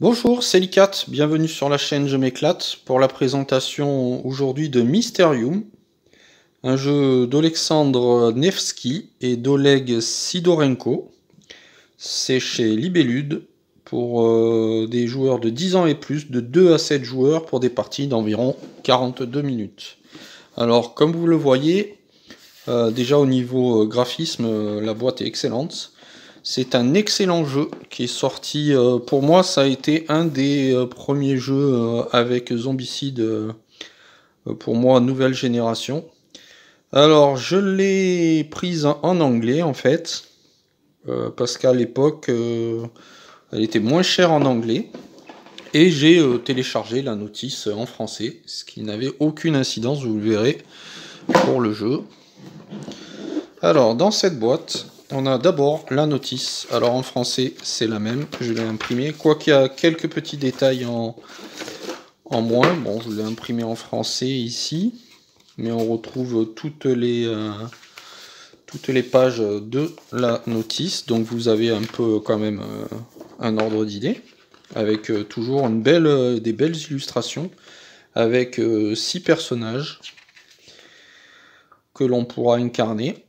Bonjour, c'est Licat, bienvenue sur la chaîne Je m'éclate pour la présentation aujourd'hui de Mysterium, un jeu d'Alexandre Nevsky et d'Oleg Sidorenko. C'est chez Libellude pour euh, des joueurs de 10 ans et plus, de 2 à 7 joueurs pour des parties d'environ 42 minutes. Alors comme vous le voyez, euh, déjà au niveau euh, graphisme, la boîte est excellente. C'est un excellent jeu qui est sorti. Euh, pour moi, ça a été un des euh, premiers jeux euh, avec Zombicide, pour moi, nouvelle génération. Alors, je l'ai prise en anglais, en fait, parce qu'à l'époque, elle était moins chère en anglais. Et j'ai téléchargé la notice en français, ce qui n'avait aucune incidence, vous le verrez, pour le jeu. Alors, dans cette boîte, on a d'abord la notice. Alors en français, c'est la même, je l'ai imprimée. Quoiqu'il y a quelques petits détails en, en moins. Bon, je l'ai imprimé en français ici. Mais on retrouve toutes les, euh, toutes les pages de la notice. Donc vous avez un peu quand même euh, un ordre d'idée. Avec euh, toujours une belle, des belles illustrations. Avec six personnages que l'on pourra incarner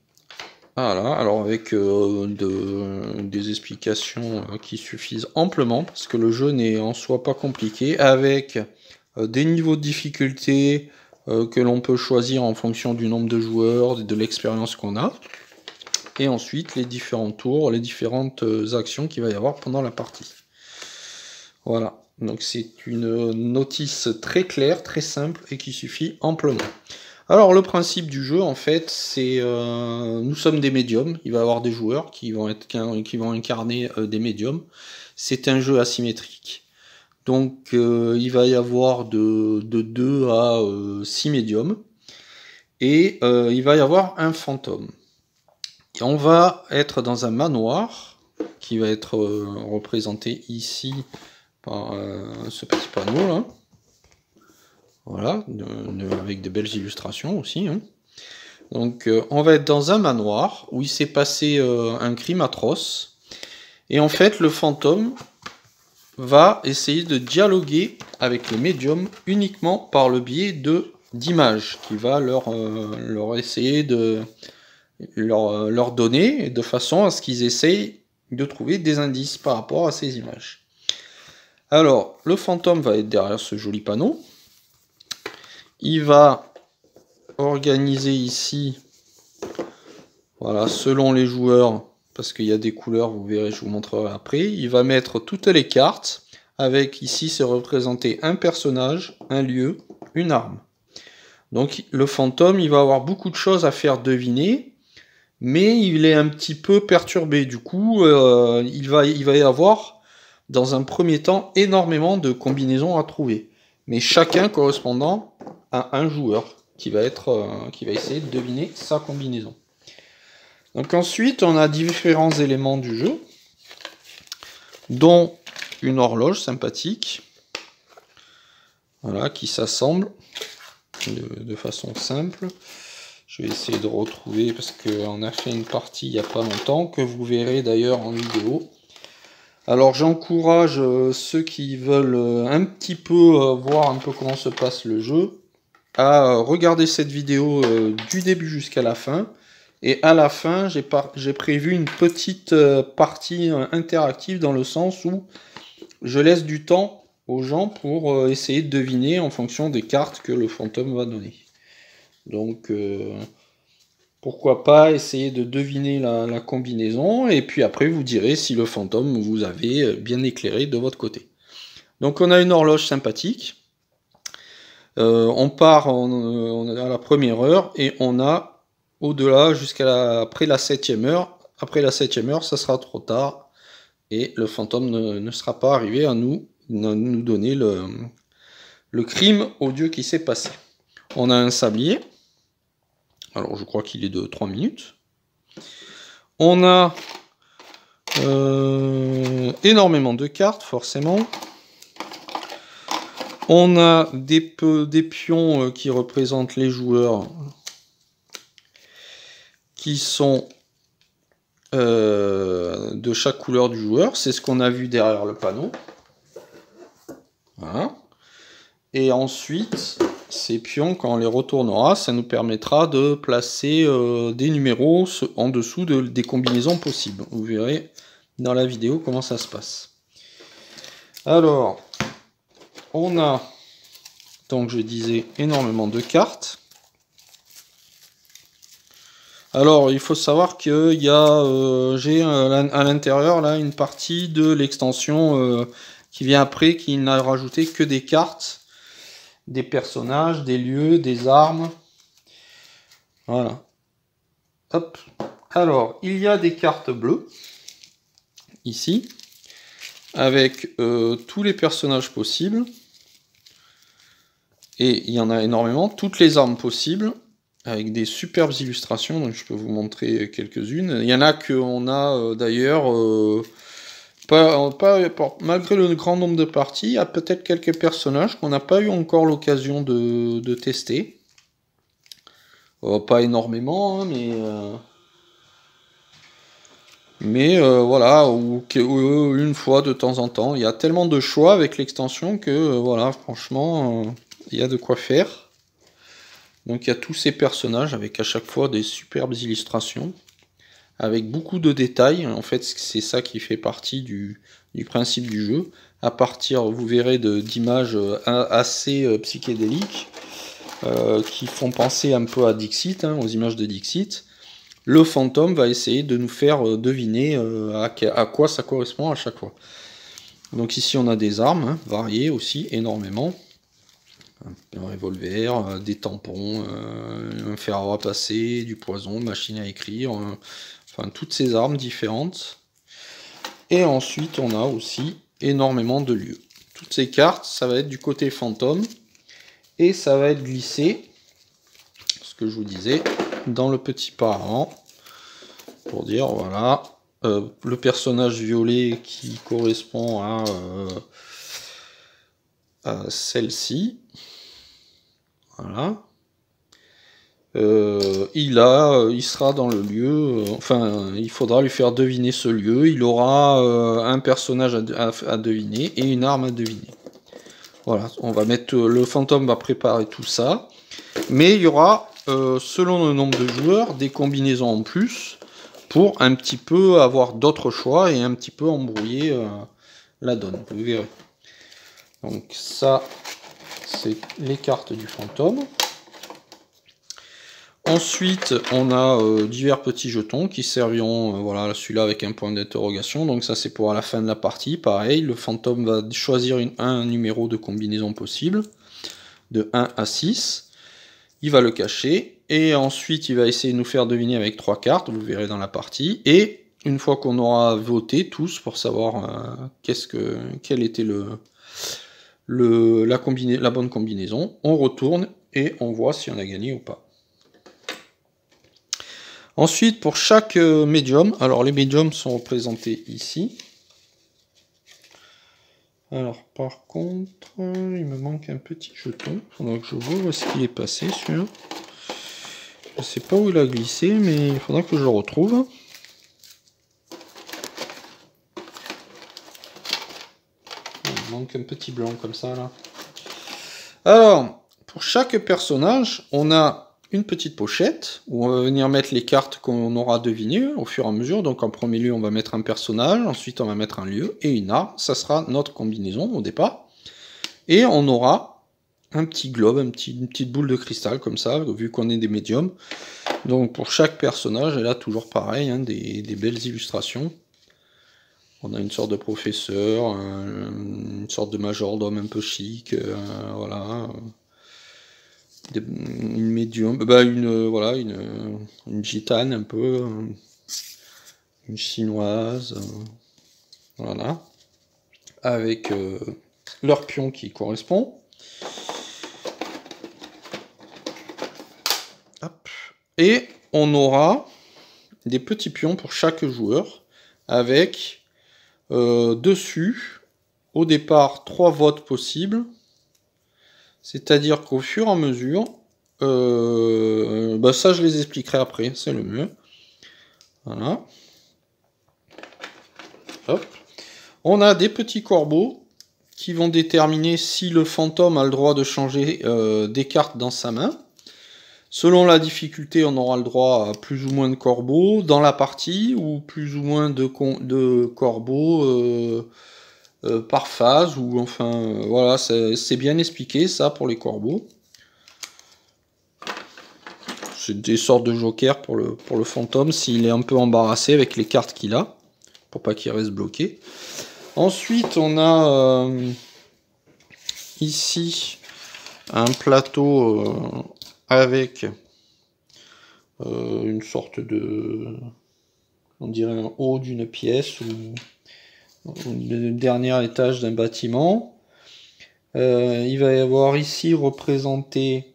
voilà, ah alors avec euh, des explications euh, qui suffisent amplement, parce que le jeu n'est en soi pas compliqué, avec euh, des niveaux de difficulté que l'on peut choisir en fonction du nombre de joueurs, de l'expérience qu'on a, et ensuite les différents tours, les différentes actions qu'il va y avoir pendant la partie. Voilà, donc c'est une notice très claire, très simple et qui suffit amplement. Alors le principe du jeu en fait c'est euh, nous sommes des médiums, il va y avoir des joueurs qui vont, être, qui vont incarner euh, des médiums. C'est un jeu asymétrique. Donc euh, il va y avoir de, de 2 à 6 médiums et il va y avoir un fantôme. Et on va être dans un manoir qui va être représenté ici par ce petit panneau là. Voilà, avec de belles illustrations aussi. Hein. Donc euh, on va être dans un manoir où il s'est passé euh, un crime atroce. Et en fait, le fantôme va essayer de dialoguer avec le médium uniquement par le biais de d'images qui va leur, euh, leur essayer de leur, leur donner de façon à ce qu'ils essayent de trouver des indices par rapport à ces images. Alors, le fantôme va être derrière ce joli panneau, il va organiser ici, voilà, selon les joueurs, parce qu'il y a des couleurs, vous verrez, je vous montrerai après. Il va mettre toutes les cartes, avec ici, c'est représenter un personnage, un lieu, une arme. Donc le fantôme, il va avoir beaucoup de choses à faire deviner, mais il est un petit peu perturbé. Du coup, euh, il, va, il va y avoir, dans un premier temps, énormément de combinaisons à trouver. Mais chacun correspondant à un joueur qui va, être, euh, qui va essayer de deviner sa combinaison. Donc ensuite, on a différents éléments du jeu, dont une horloge sympathique, voilà, qui s'assemble de, de, façon simple. Je vais essayer de retrouver, parce qu'on a fait une partie il n'y a pas longtemps, que vous verrez d'ailleurs en vidéo. Alors j'encourage euh, ceux qui veulent euh, un petit peu voir un peu comment se passe le jeu, à regarder cette vidéo euh, du début jusqu'à la fin. Et à la fin, j'ai prévu une petite euh, partie euh, interactive dans le sens où je laisse du temps aux gens pour essayer de deviner en fonction des cartes que le fantôme va donner. Donc pourquoi pas essayer de deviner la, la, combinaison et puis après vous direz si le fantôme vous avez bien éclairé de votre côté. Donc on a une horloge sympathique. Euh, on part euh, à la première heure et on a au-delà jusqu'à la, après la septième heure. Après la septième heure, ça sera trop tard et le fantôme ne, sera pas arrivé à nous, nous donner le, le crime odieux qui s'est passé. On a un sablier. Alors je crois qu'il est de 3 minutes. On a euh, énormément de cartes, forcément. On a des, pions euh, qui représentent les joueurs qui sont euh, de chaque couleur du joueur. C'est ce qu'on a vu derrière le panneau. Voilà. Et ensuite, ces pions, quand on les retournera, ça nous permettra de placer euh, des numéros en dessous des combinaisons possibles. Vous verrez dans la vidéo comment ça se passe. Alors, on a, donc je disais, énormément de cartes. Alors, il faut savoir que y a, euh, j'ai euh, à l'intérieur là une partie de l'extension euh, qui vient après, qui n'a rajouté que des cartes, des personnages, des lieux, des armes. Voilà. Hop. Alors, il y a des cartes bleues ici avec tous les personnages possibles. Et il y en a énormément, toutes les armes possibles, avec des superbes illustrations, donc je peux vous montrer quelques-unes. Il y en a qu'on a euh, d'ailleurs, euh, euh, malgré le grand nombre de parties, il y a peut-être quelques personnages qu'on n'a pas eu encore l'occasion de, tester. pas énormément, hein, mais... Mais voilà, une fois de temps en temps. Il y a tellement de choix avec l'extension que voilà, franchement, il y a de quoi faire. Donc il y a tous ces personnages avec à chaque fois des superbes illustrations, avec beaucoup de détails. En fait, c'est ça qui fait partie du, principe du jeu. À partir, vous verrez, d'images euh, assez euh, psychédéliques, euh, qui font penser un peu à Dixit, hein, aux images de Dixit. Le fantôme va essayer de nous faire deviner à, quoi ça correspond à chaque fois. Donc ici on a des armes, hein, variées aussi énormément un revolver, euh, des tampons, euh, un fer à repasser, du poison, machine à écrire, euh, enfin toutes ces armes différentes. Et ensuite, on a aussi énormément de lieux. Toutes ces cartes, ça va être du côté fantôme et ça va être glissé, ce que je vous disais, dans le petit parent pour dire voilà le personnage violet qui correspond à celle-ci voilà. Euh, il, a, euh, il sera dans le lieu, euh, enfin, il faudra lui faire deviner ce lieu. Il aura un personnage à, deviner et une arme à deviner. Voilà, on va mettre, le fantôme va préparer tout ça. Mais il y aura, selon le nombre de joueurs, des combinaisons en plus pour un petit peu avoir d'autres choix et un petit peu embrouiller la donne. Vous verrez. Donc ça, c'est les cartes du fantôme. Ensuite, on a euh, divers petits jetons qui serviront, euh, voilà, celui-là avec un point d'interrogation. Donc ça, c'est pour la fin de la partie. Pareil, le fantôme va choisir un numéro de combinaison possible, de 1 à 6. Il va le cacher. Et ensuite, il va essayer de nous faire deviner avec trois cartes, vous verrez dans la partie. Et une fois qu'on aura voté tous pour savoir euh, qu'est-ce que, quel était le, la, la bonne combinaison, on retourne et on voit si on a gagné ou pas. Ensuite, pour chaque euh, médium, alors les médiums sont représentés ici. Alors, par contre, euh, il me manque un petit jeton. Il faudra que je vois ce qui est passé, sur Je ne sais pas où il a glissé, mais il faudra que je le retrouve. un petit blanc comme ça là. Alors, pour chaque personnage, on a une petite pochette où on va venir mettre les cartes qu'on aura devinées au fur et à mesure. Donc en premier lieu, on va mettre un personnage, ensuite on va mettre un lieu et une arme. Ça sera notre combinaison au départ. Et on aura un petit globe, un petit, une petite boule de cristal comme ça, vu qu'on est des médiums. Donc pour chaque personnage, elle a toujours pareil, hein, des, des belles illustrations on a une sorte de professeur, une sorte de majordome un peu chic, euh, voilà. une médium, bah une voilà une, gitane un peu, euh, une chinoise, euh, voilà, avec leur pion qui correspond. Et on aura des petits pions pour chaque joueur avec euh, dessus, au départ, trois votes possibles. C'est-à-dire qu'au fur et à mesure, euh, bah, ça je les expliquerai après, c'est le mieux. Voilà. Hop. On a des petits corbeaux qui vont déterminer si le fantôme a le droit de changer euh, des cartes dans sa main. Selon la difficulté, on aura le droit à plus ou moins de corbeaux dans la partie ou plus ou moins de, corbeaux euh, euh, par phase. Ou enfin, euh, voilà, c'est bien expliqué ça pour les corbeaux. C'est des sortes de jokers pour le, pour le fantôme s'il est un peu embarrassé avec les cartes qu'il a, pour pas qu'il reste bloqué. Ensuite, on a ici un plateau avec euh, une sorte de. On dirait un haut d'une pièce ou, le dernier étage d'un bâtiment. Euh, il va y avoir ici représenté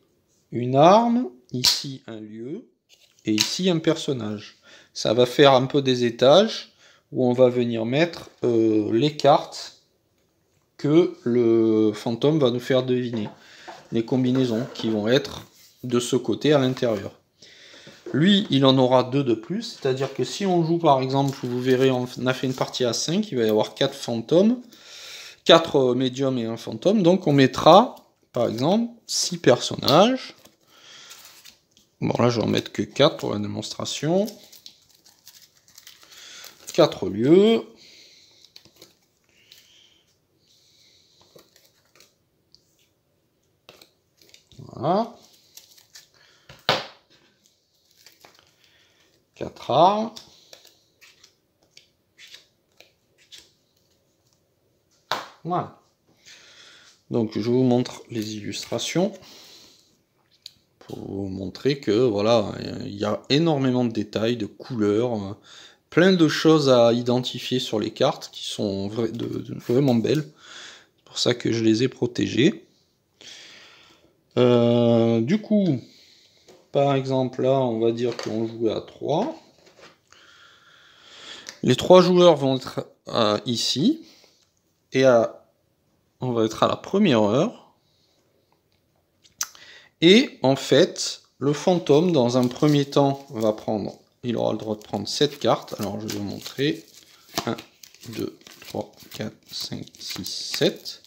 une arme, ici un lieu et ici un personnage. Ça va faire un peu des étages où on va venir mettre euh, les cartes que le fantôme va nous faire deviner. Les combinaisons qui vont être de ce côté à l'intérieur. Lui, il en aura deux de plus, c'est-à-dire que si on joue par exemple, vous verrez, on a fait une partie à 5, il va y avoir 4 fantômes, 4 euh, médiums et un fantôme, donc on mettra par exemple 6 personnages. Bon là je vais en mettre que 4 pour la démonstration. 4 lieux. Voilà. 4 Voilà. Donc je vous montre les illustrations pour vous montrer que voilà, il y a énormément de détails, de couleurs, plein de choses à identifier sur les cartes qui sont vraiment belles. C'est pour ça que je les ai protégées. Euh, du coup, par exemple, là, on va dire qu'on jouait à 3. Les trois joueurs vont être euh, ici. Et à, on va être à la première heure. Et en fait, le fantôme, dans un premier temps, va prendre... Il aura le droit de prendre 7 cartes. Alors, je vais vous montrer. 1, 2, 3, 4, 5, 6, 7.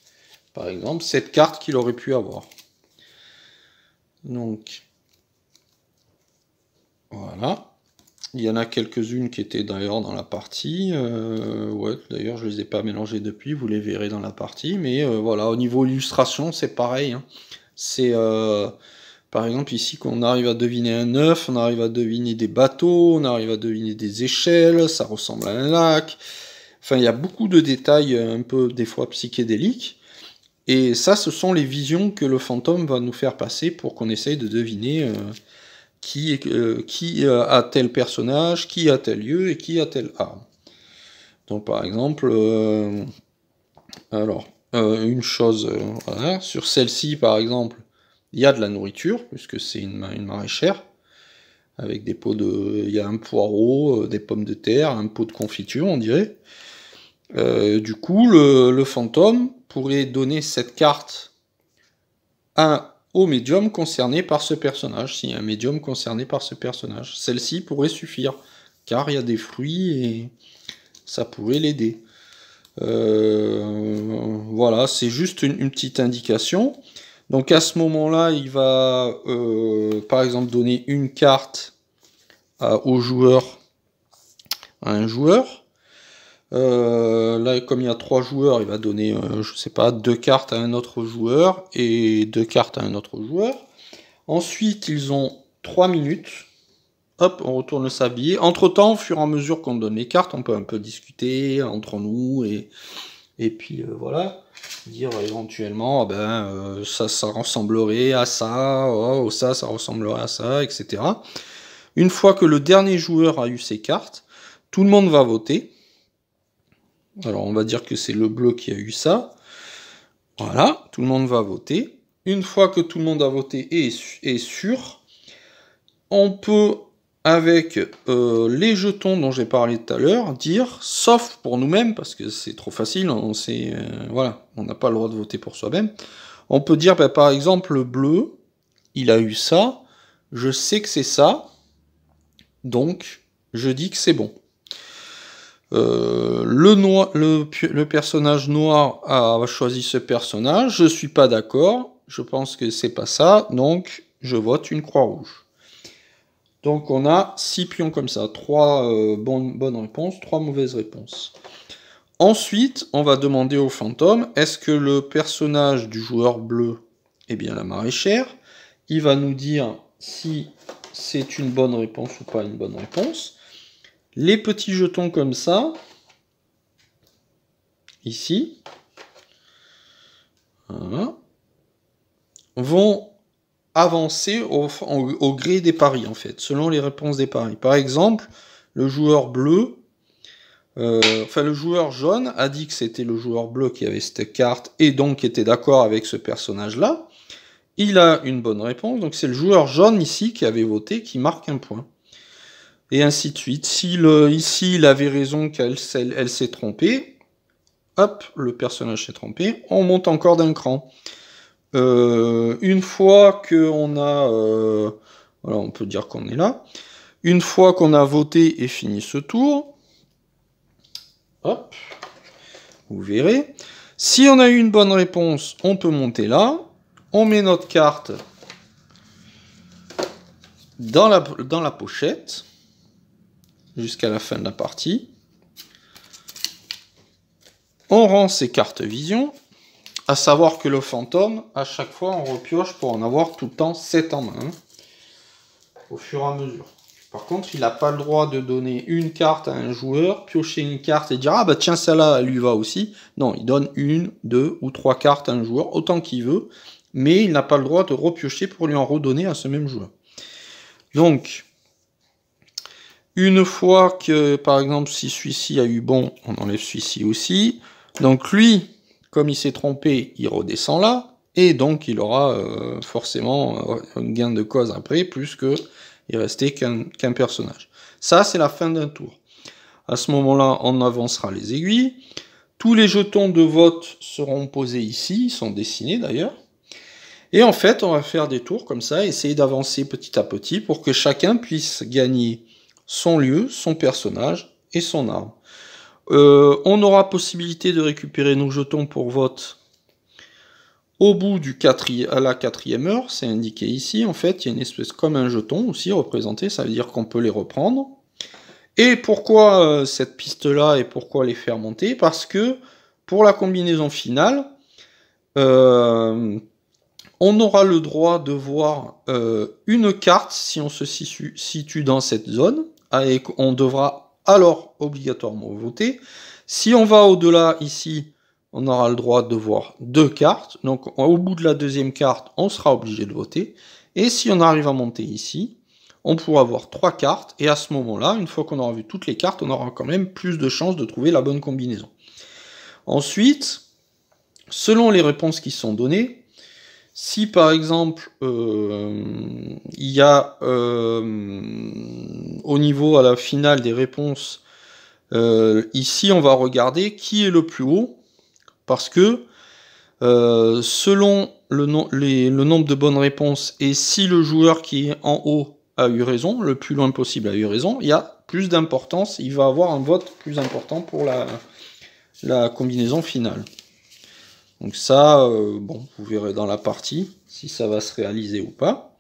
Par exemple, 7 cartes qu'il aurait pu avoir. Donc, voilà. Il y en a quelques-unes qui étaient d'ailleurs dans la partie. Euh, ouais, d'ailleurs, je ne les ai pas mélangées depuis, vous les verrez dans la partie. Mais euh, voilà, au niveau illustration, c'est pareil. Hein. C'est euh, par exemple ici qu'on arrive à deviner un œuf, on arrive à deviner des bateaux, on arrive à deviner des échelles, ça ressemble à un lac. Enfin, il y a beaucoup de détails un peu des fois psychédéliques. Et ça, ce sont les visions que le fantôme va nous faire passer pour qu'on essaye de deviner qui, euh, a tel personnage, qui a tel lieu et qui a tel arme. Donc par exemple, euh, alors, euh, une chose, sur celle-ci par exemple, il y a de la nourriture, puisque c'est une, une, maraîchère, avec des pots de... Il y a un poireau, des pommes de terre, un pot de confiture on dirait. du coup, le, le fantôme pourrait donner cette carte à au médium concerné par ce personnage. si un médium concerné par ce personnage, celle-ci pourrait suffire, car il y a des fruits et ça pourrait l'aider. Euh, voilà, c'est juste une, petite indication. Donc à ce moment-là, il va euh, par exemple donner une carte au joueur, à un joueur. Euh, là, comme il y a trois joueurs, il va donner, euh, je sais pas, deux cartes à un autre joueur et deux cartes à un autre joueur. Ensuite, ils ont trois minutes. Hop, on retourne s'habiller. Entre temps, au fur et à mesure qu'on donne les cartes, on peut un peu discuter entre nous et, et puis euh, voilà, dire éventuellement, ah ben, ça, ça ressemblerait à ça, oh, ça, ça ressemblerait à ça, etc. Une fois que le dernier joueur a eu ses cartes, tout le monde va voter alors on va dire que c'est le bleu qui a eu ça. Voilà, tout le monde va voter. Une fois que tout le monde a voté et est sûr, on peut, avec euh, les jetons dont j'ai parlé tout à l'heure, dire, sauf pour nous-mêmes, parce que c'est trop facile, on sait, euh, voilà, on n'a pas le droit de voter pour soi-même, on peut dire, ben, par exemple, le bleu, il a eu ça, je sais que c'est ça, donc je dis que c'est bon. Euh, le, personnage noir a choisi ce personnage, je ne suis pas d'accord, je pense que c'est pas ça, donc je vote une croix rouge. Donc on a 6 pions comme ça, 3 euh, bonnes, bonnes, réponses, 3 mauvaises réponses. Ensuite, on va demander au fantôme, est-ce que le personnage du joueur bleu est eh bien la maraîchère Il va nous dire si c'est une bonne réponse ou pas une bonne réponse les petits jetons comme ça, ici, vont avancer au, gré des paris, en fait, selon les réponses des paris. Par exemple, le joueur bleu, euh, enfin le joueur jaune a dit que c'était le joueur bleu qui avait cette carte et donc était d'accord avec ce personnage-là. Il a une bonne réponse, donc c'est le joueur jaune ici qui avait voté qui marque un point et ainsi de suite. Si ici, il avait raison qu'elle s'est trompée, hop, le personnage s'est trompé, on monte encore d'un cran. Euh, une fois qu'on a... Euh, voilà, on peut dire qu'on est là. Une fois qu'on a voté et fini ce tour, hop, vous verrez. Si on a eu une bonne réponse, on peut monter là. On met notre carte dans la pochette jusqu'à la fin de la partie. On rend ses cartes vision, à savoir que le fantôme, à chaque fois, on repioche pour en avoir tout le temps 7 en main, hein, au fur et à mesure. Par contre, il n'a pas le droit de donner une carte à un joueur, piocher une carte et dire Ah bah tiens, celle-là, elle lui va aussi. Non, il donne une, deux ou trois cartes à un joueur, autant qu'il veut, mais il n'a pas le droit de repiocher pour lui en redonner à ce même joueur. Donc, une fois que, par exemple, si celui-ci a eu bon, on enlève celui-ci aussi. Donc lui, comme il s'est trompé, il redescend là, et donc il aura euh, forcément euh, un gain de cause après, plus qu'il il restait qu'un personnage. Ça, c'est la fin d'un tour. À ce moment-là, on avancera les aiguilles. Tous les jetons de vote seront posés ici, ils sont dessinés d'ailleurs. Et en fait, on va faire des tours comme ça, essayer d'avancer petit à petit pour que chacun puisse gagner son lieu, son personnage et son arme. Euh, on aura possibilité de récupérer nos jetons pour vote au bout du à la quatrième heure, c'est indiqué ici, en fait, il y a une espèce comme un jeton aussi représenté, ça veut dire qu'on peut les reprendre. Et pourquoi euh, cette piste-là et pourquoi les faire monter Parce que pour la combinaison finale, euh, on aura le droit de voir une carte si on se situe dans cette zone. Ah, et on devra alors obligatoirement voter. Si on va au-delà ici, on aura le droit de voir deux cartes. Donc au bout de la deuxième carte, on sera obligé de voter. Et si on arrive à monter ici, on pourra voir trois cartes. Et à ce moment-là, une fois qu'on aura vu toutes les cartes, on aura quand même plus de chances de trouver la bonne combinaison. Ensuite, selon les réponses qui sont données, si par exemple euh, il y a euh, au niveau à la finale des réponses, euh, ici on va regarder qui est le plus haut, parce que selon le, nombre de bonnes réponses et si le joueur qui est en haut a eu raison, le plus loin possible a eu raison, il y a plus d'importance, il va avoir un vote plus important pour la combinaison finale. Donc ça, euh, bon, vous verrez dans la partie si ça va se réaliser ou pas.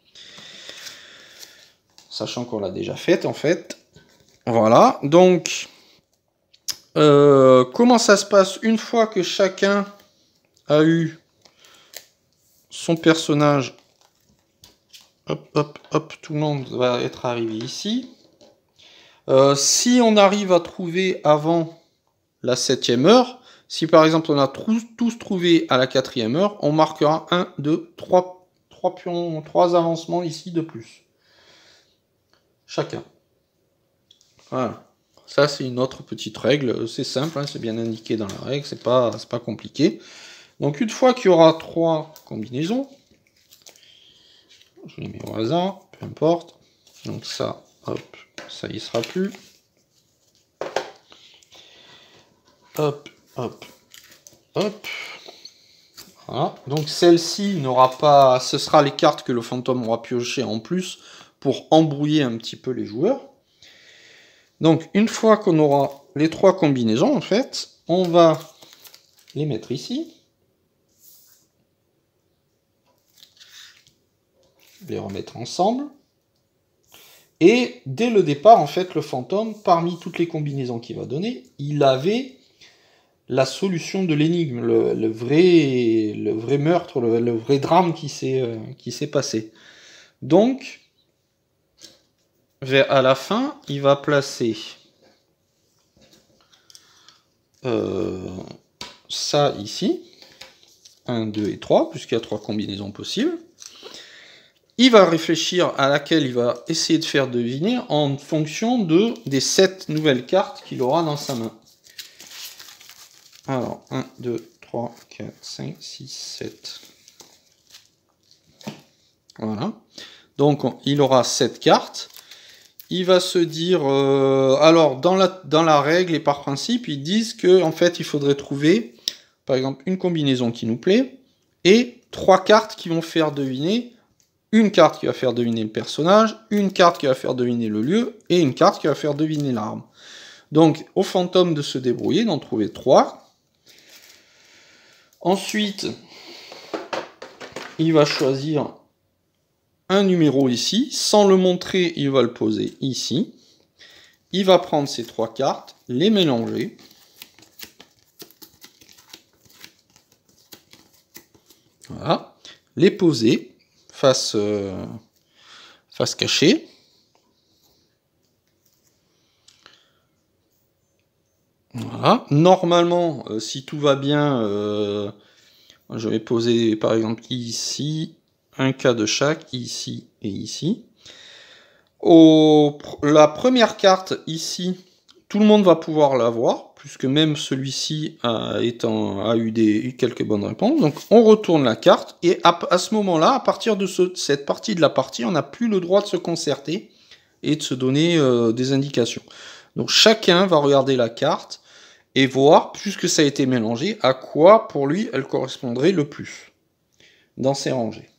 Sachant qu'on l'a déjà faite en fait. Voilà, donc euh, comment ça se passe une fois que chacun a eu son personnage Hop, hop, hop, tout le monde va être arrivé ici. Euh, si on arrive à trouver avant la septième heure, si par exemple on a tous, trouvé à la quatrième heure, on marquera 1, 2, 3, 3 pions, 3 avancements ici de plus. Chacun. Voilà. Ça, c'est une autre petite règle. C'est simple, hein, c'est bien indiqué dans la règle, c'est pas, pas compliqué. Donc une fois qu'il y aura trois combinaisons, je les mets au hasard, peu importe. Donc ça, hop, ça y sera plus. Hop, Hop. Hop. Donc celle-ci n'aura pas... Ce sera les cartes que le fantôme aura pioché en plus pour embrouiller un petit peu les joueurs. Donc une fois qu'on aura les trois combinaisons, en fait, on va les mettre ici. Les remettre ensemble. Et dès le départ, en fait, le fantôme, parmi toutes les combinaisons qu'il va donner, il avait la solution de l'énigme, le, vrai, le vrai meurtre, le, vrai drame euh, qui s'est passé. Donc, vers, à la fin, il va placer euh, ça ici, 1, 2 et 3, puisqu'il y a trois combinaisons possibles. Il va réfléchir à laquelle il va essayer de faire deviner en fonction de, des sept nouvelles cartes qu'il aura dans sa main. Alors, 1, 2, 3, 4, 5, 6, 7. Voilà. Donc, il aura 7 cartes. Il va se dire... Euh, alors, dans la, dans la règle et par principe, ils disent que en fait, il faudrait trouver, par exemple, une combinaison qui nous plaît et trois cartes qui vont faire deviner une carte qui va faire deviner le personnage, une carte qui va faire deviner le lieu, et une carte qui va faire deviner l'arme. Donc, au fantôme de se débrouiller, d'en trouver trois, Ensuite, il va choisir un numéro ici. Sans le montrer, il va le poser ici. Il va prendre ces trois cartes, les mélanger. Voilà. Les poser face, euh, face cachée. Voilà. Normalement, euh, si tout va bien, euh, je vais poser par exemple ici un cas de chaque, ici et ici. la première carte ici, tout le monde va pouvoir la voir, puisque même celui-ci a, eu des, quelques bonnes réponses. Donc on retourne la carte, et à, ce moment-là, à partir de cette partie de la partie, on n'a plus le droit de se concerter et de se donner euh, des indications. Donc chacun va regarder la carte et voir, puisque ça a été mélangé, à quoi pour lui elle correspondrait le plus dans ses rangées.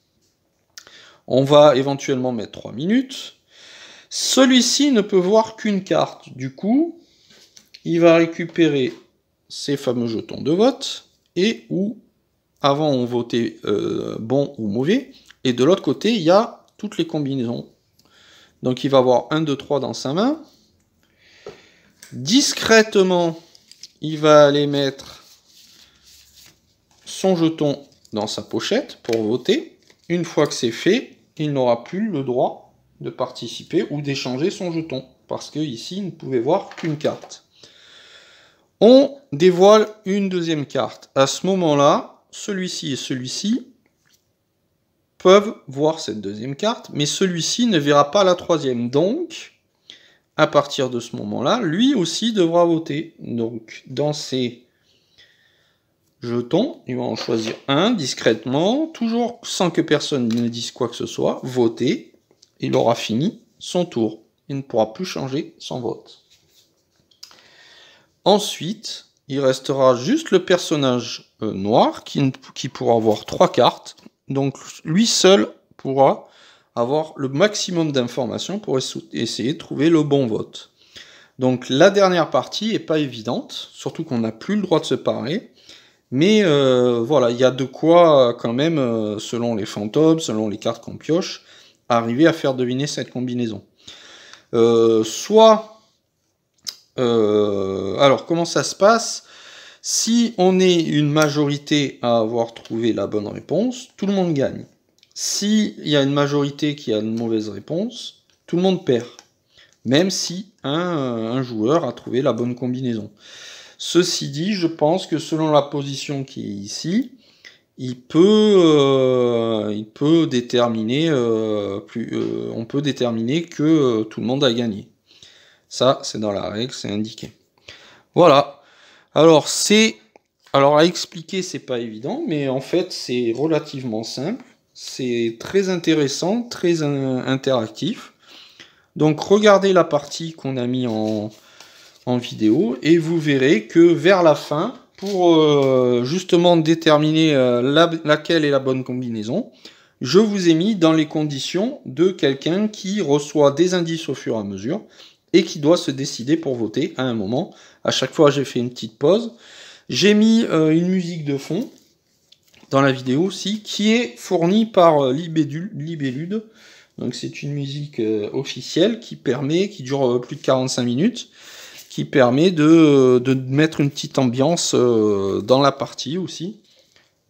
On va éventuellement mettre 3 minutes. Celui-ci ne peut voir qu'une carte, du coup, il va récupérer ses fameux jetons de vote, et où avant on votait euh, bon ou mauvais, et de l'autre côté il y a toutes les combinaisons. Donc il va avoir 1, 2, 3 dans sa main. Discrètement, il va aller mettre son jeton dans sa pochette pour voter. Une fois que c'est fait, il n'aura plus le droit de participer ou d'échanger son jeton, parce que ici, il ne pouvait voir qu'une carte. On dévoile une deuxième carte. À ce moment-là, celui-ci et celui-ci peuvent voir cette deuxième carte, mais celui-ci ne verra pas la troisième. Donc, à partir de ce moment-là, lui aussi devra voter. Donc, dans ses jetons, il va en choisir un discrètement, toujours sans que personne ne dise quoi que ce soit, voter. Il aura fini son tour. Il ne pourra plus changer son vote. Ensuite, il restera juste le personnage euh, noir qui, qui pourra avoir trois cartes. Donc, lui seul pourra avoir le maximum d'informations pour essayer de trouver le bon vote. Donc la dernière partie n'est pas évidente, surtout qu'on n'a plus le droit de se parler. Mais euh, voilà, il y a de quoi quand même, euh, selon les fantômes, selon les cartes qu'on pioche, arriver à faire deviner cette combinaison. Euh, soit, alors comment ça se passe Si on est une majorité à avoir trouvé la bonne réponse, tout le monde gagne. S'il y a une majorité qui a une mauvaise réponse, tout le monde perd, même si un, joueur a trouvé la bonne combinaison. Ceci dit, je pense que selon la position qui est ici, il peut, euh, il peut déterminer, euh, plus, euh, on peut déterminer que tout le monde a gagné. Ça, c'est dans la règle, c'est indiqué. Voilà. Alors, c'est, alors à expliquer, c'est pas évident, mais en fait, c'est relativement simple. C'est très intéressant, très interactif. Donc regardez la partie qu'on a mis en, vidéo et vous verrez que vers la fin, pour euh, justement déterminer euh, laquelle est la bonne combinaison, je vous ai mis dans les conditions de quelqu'un qui reçoit des indices au fur et à mesure et qui doit se décider pour voter à un moment. À chaque fois, j'ai fait une petite pause. J'ai mis euh, une musique de fond dans la vidéo aussi, qui est fournie par euh, Libellude. Donc c'est une musique euh, officielle qui permet, qui dure euh, plus de 45 minutes, qui permet de, mettre une petite ambiance dans la partie aussi.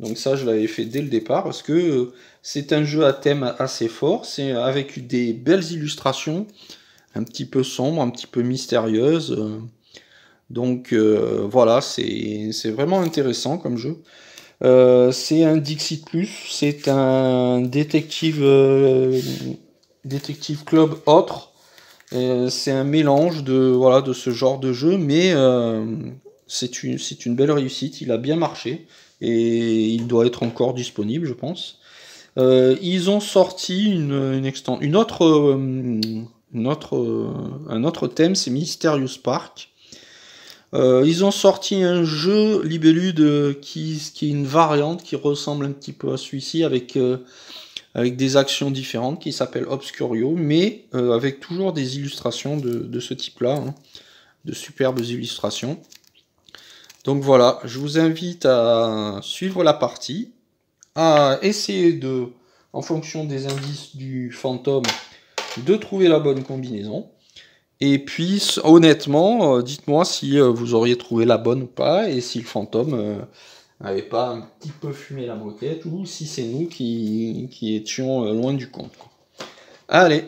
Donc ça, je l'avais fait dès le départ parce que c'est un jeu à thème assez fort. C'est avec des belles illustrations, un petit peu sombre, un petit peu mystérieuse. Donc voilà, c'est vraiment intéressant comme jeu. Euh, c'est un Dixit Plus, c'est un détective, euh, détective club autre. Euh, c'est un mélange de, voilà, de ce genre de jeu, mais c'est une, une, belle réussite. Il a bien marché et il doit être encore disponible, je pense. ils ont sorti une, une autre, une un autre thème, c'est Mysterious Park. Euh, ils ont sorti un jeu Libellude qui, qui est une variante qui ressemble un petit peu à celui-ci avec, euh, avec des actions différentes qui s'appelle Obscurio, mais euh, avec toujours des illustrations de, de ce type-là, hein, de superbes illustrations. Donc voilà, je vous invite à suivre la partie, à essayer de, en fonction des indices du fantôme, de trouver la bonne combinaison. Et puis, honnêtement, euh, dites-moi si euh, vous auriez trouvé la bonne ou pas, et si le fantôme n'avait euh, pas un petit peu fumé la moquette, ou si c'est nous qui, étions loin du compte. Allez,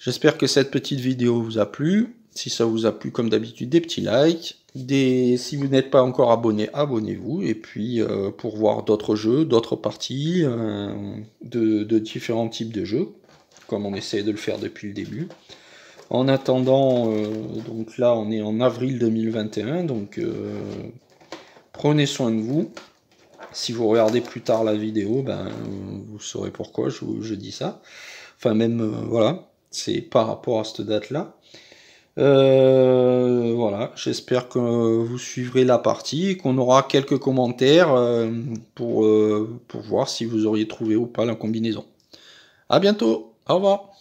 j'espère que cette petite vidéo vous a plu. Si ça vous a plu, comme d'habitude, des petits likes. Si vous n'êtes pas encore abonné, abonnez-vous. Et puis, pour voir d'autres jeux, d'autres parties, de, de différents types de jeux, comme on essaie de le faire depuis le début. En attendant, euh, donc là on est en avril 2021, donc euh, prenez soin de vous. Si vous regardez plus tard la vidéo, ben, vous saurez pourquoi je, dis ça. Enfin même, euh, voilà, c'est par rapport à cette date-là. voilà, j'espère que vous suivrez la partie qu'on aura quelques commentaires pour, pour voir si vous auriez trouvé ou pas la combinaison. A bientôt, au revoir